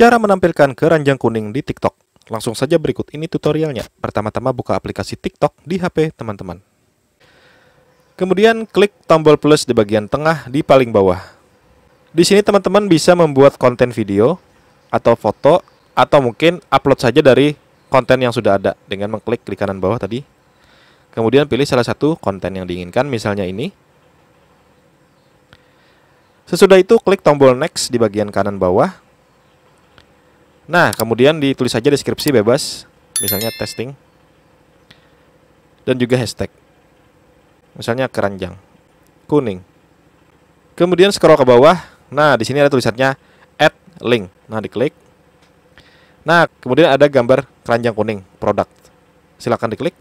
Cara menampilkan keranjang kuning di TikTok. Langsung saja berikut ini tutorialnya. Pertama-tama buka aplikasi TikTok di HP teman-teman. Kemudian klik tombol plus di bagian tengah di paling bawah. Di sini teman-teman bisa membuat konten video atau foto atau mungkin upload saja dari konten yang sudah ada dengan mengklik klik kanan bawah tadi. Kemudian pilih salah satu konten yang diinginkan, misalnya ini. Sesudah itu klik tombol next di bagian kanan bawah Nah, kemudian ditulis aja deskripsi bebas, misalnya testing. Dan juga hashtag. Misalnya keranjang kuning. Kemudian scroll ke bawah. Nah, di sini ada tulisannya add link. Nah, diklik. Nah, kemudian ada gambar keranjang kuning, produk. Silakan diklik.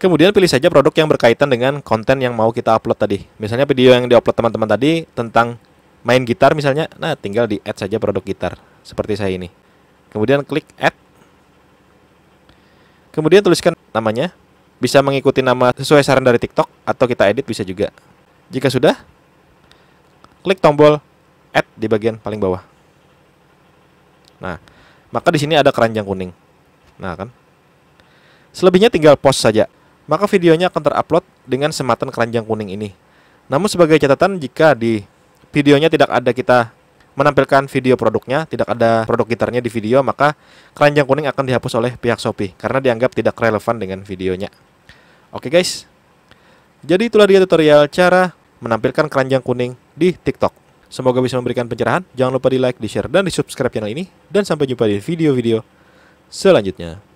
Kemudian pilih saja produk yang berkaitan dengan konten yang mau kita upload tadi. Misalnya video yang diupload teman-teman tadi tentang main gitar misalnya, nah tinggal di add saja produk gitar seperti saya ini. Kemudian klik add. Kemudian tuliskan namanya. Bisa mengikuti nama sesuai saran dari TikTok atau kita edit bisa juga. Jika sudah, klik tombol add di bagian paling bawah. Nah, maka di sini ada keranjang kuning. Nah, kan? Selebihnya tinggal post saja. Maka videonya akan terupload dengan sematan keranjang kuning ini. Namun sebagai catatan jika di videonya tidak ada kita menampilkan video produknya, tidak ada produk gitarnya di video, maka keranjang kuning akan dihapus oleh pihak Shopee karena dianggap tidak relevan dengan videonya. Oke guys, jadi itulah dia tutorial cara menampilkan keranjang kuning di TikTok. Semoga bisa memberikan pencerahan. Jangan lupa di like, di share, dan di subscribe channel ini. Dan sampai jumpa di video-video selanjutnya.